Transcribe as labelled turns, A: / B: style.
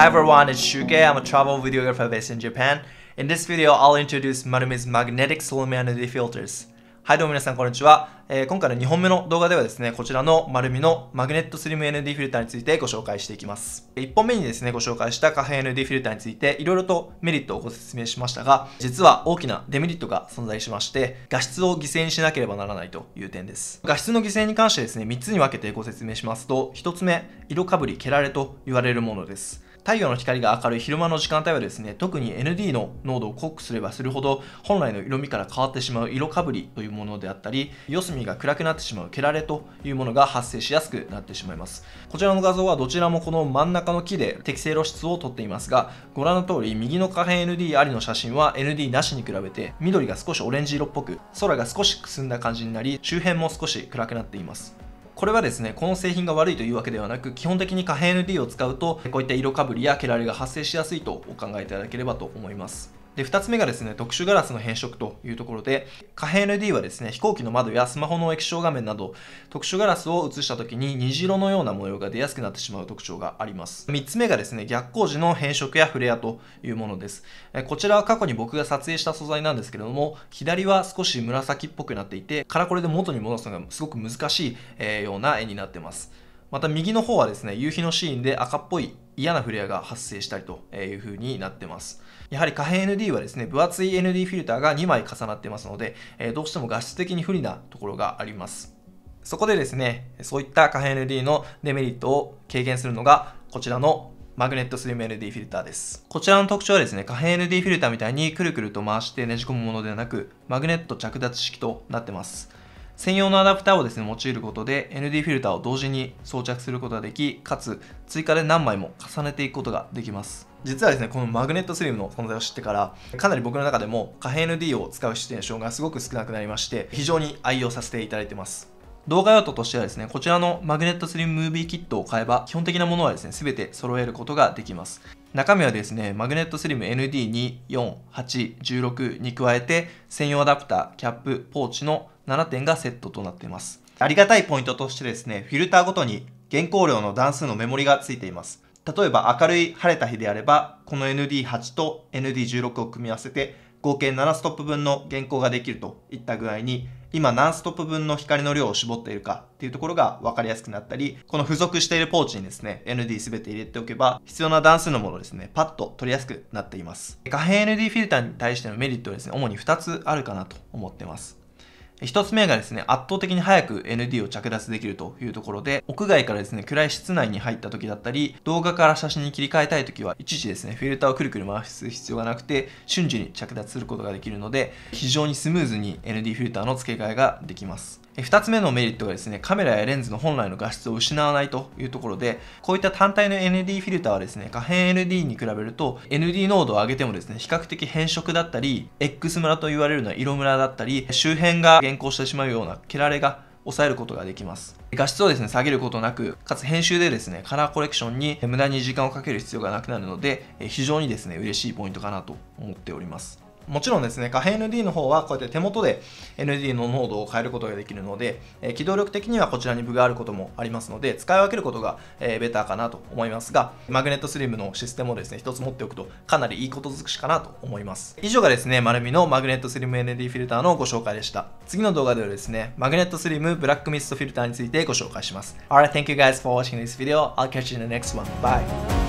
A: Hi everyone, it's Shuke. I'm a travel videographer based in Japan. In this video, I'll introduce Marumi's magnetic solmianity filters. はいどうも皆さんこんにちは、えー、今回の2本目の動画ではですね、こちらの丸みのマグネットスリム ND フィルターについてご紹介していきます。1本目にですね、ご紹介した可変 ND フィルターについていろいろとメリットをご説明しましたが、実は大きなデメリットが存在しまして、画質を犠牲にしなければならないという点です。画質の犠牲に関してですね、3つに分けてご説明しますと、1つ目、色かぶり、蹴られと言われるものです。太陽の光が明るい昼間の時間帯はですね、特に ND の濃度を濃くすればするほど、本来の色味から変わってしまう色かぶりというものであったり、四隅が暗くなってしまうケラレというものが発生しやすくなってしまいます。こちらの画像はどちらもこの真ん中の木で適正露出をとっていますが、ご覧の通り、右の可変 ND ありの写真は ND なしに比べて、緑が少しオレンジ色っぽく、空が少しくすんだ感じになり、周辺も少し暗くなっています。これはですねこの製品が悪いというわけではなく基本的に可変 ND を使うとこういった色かぶりやけられが発生しやすいとお考えいただければと思いますで、2つ目がですね、特殊ガラスの変色というところで、可変 LED はですね、飛行機の窓やスマホの液晶画面など、特殊ガラスを映した時に虹色のような模様が出やすくなってしまう特徴があります。3つ目がですね、逆光時の変色やフレアというものです。こちらは過去に僕が撮影した素材なんですけれども、左は少し紫っぽくなっていて、カラコレで元に戻すのがすごく難しいような絵になってます。また右の方はですね、夕日のシーンで赤っぽい嫌なフレアが発生したりという風になってます。やはり可変 ND はですね、分厚い ND フィルターが2枚重なってますので、どうしても画質的に不利なところがあります。そこでですね、そういった可変 ND のデメリットを軽減するのが、こちらのマグネットスリム ND フィルターです。こちらの特徴はですね、可変 ND フィルターみたいにくるくると回してねじ込むものではなく、マグネット着脱式となってます。専用のアダプターをですね、用いることで ND フィルターを同時に装着することができ、かつ追加で何枚も重ねていくことができます。実はですね、このマグネットスリムの存在を知ってから、かなり僕の中でも可変 ND を使うシチュエーションがすごく少なくなりまして、非常に愛用させていただいてます。動画用途としてはですね、こちらのマグネットスリムムービーキットを買えば、基本的なものはですね、すべて揃えることができます。中身はですね、マグネットスリム ND2、4、8、16に加えて、専用アダプター、キャップ、ポーチの7点がセットとなっています。ありがたいポイントとしてですね、フィルターごとに原稿量の段数のメモリがついています。例えば明るい晴れた日であれば、この ND8 と ND16 を組み合わせて、合計7ストップ分の原稿ができるといった具合に、今何ストップ分の光の量を絞っているかっていうところが分かりやすくなったり、この付属しているポーチにですね、ND 全て入れておけば、必要な段数のものですね、パッと取りやすくなっています。可変 ND フィルターに対してのメリットはですね、主に2つあるかなと思ってます。1つ目がですね、圧倒的に早く ND を着脱できるというところで、屋外からですね、暗い室内に入った時だったり、動画から写真に切り替えたい時は、一時ですね、フィルターをくるくる回す必要がなくて、瞬時に着脱することができるので、非常にスムーズに ND フィルターの付け替えができます。2つ目のメリットがですね、カメラやレンズの本来の画質を失わないというところで、こういった単体の ND フィルターはですね、可変 ND に比べると、ND 濃度を上げてもですね、比較的変色だったり、X ムラと言われるような色ムラだったり、周辺が変更してしまうような毛られが抑えることができます。画質をですね、下げることなく、かつ編集でですね、カラーコレクションに無駄に時間をかける必要がなくなるので、非常にですね、嬉しいポイントかなと思っております。もちろんですね、可変 ND の方はこうやって手元で ND の濃度を変えることができるので、え機動力的にはこちらに部があることもありますので、使い分けることが、えベターかなと思いますが、マグネットスリムのシステムをですね、一つ持っておくとかなりいいこと尽くしかなと思います。以上がですね、丸みのマグネットスリム ND フィルターのご紹介でした。次の動画ではですね、マグネットスリムブラックミストフィルターについてご紹介します。Alright, thank you guys for watching this video. I'll catch you in the next one. Bye!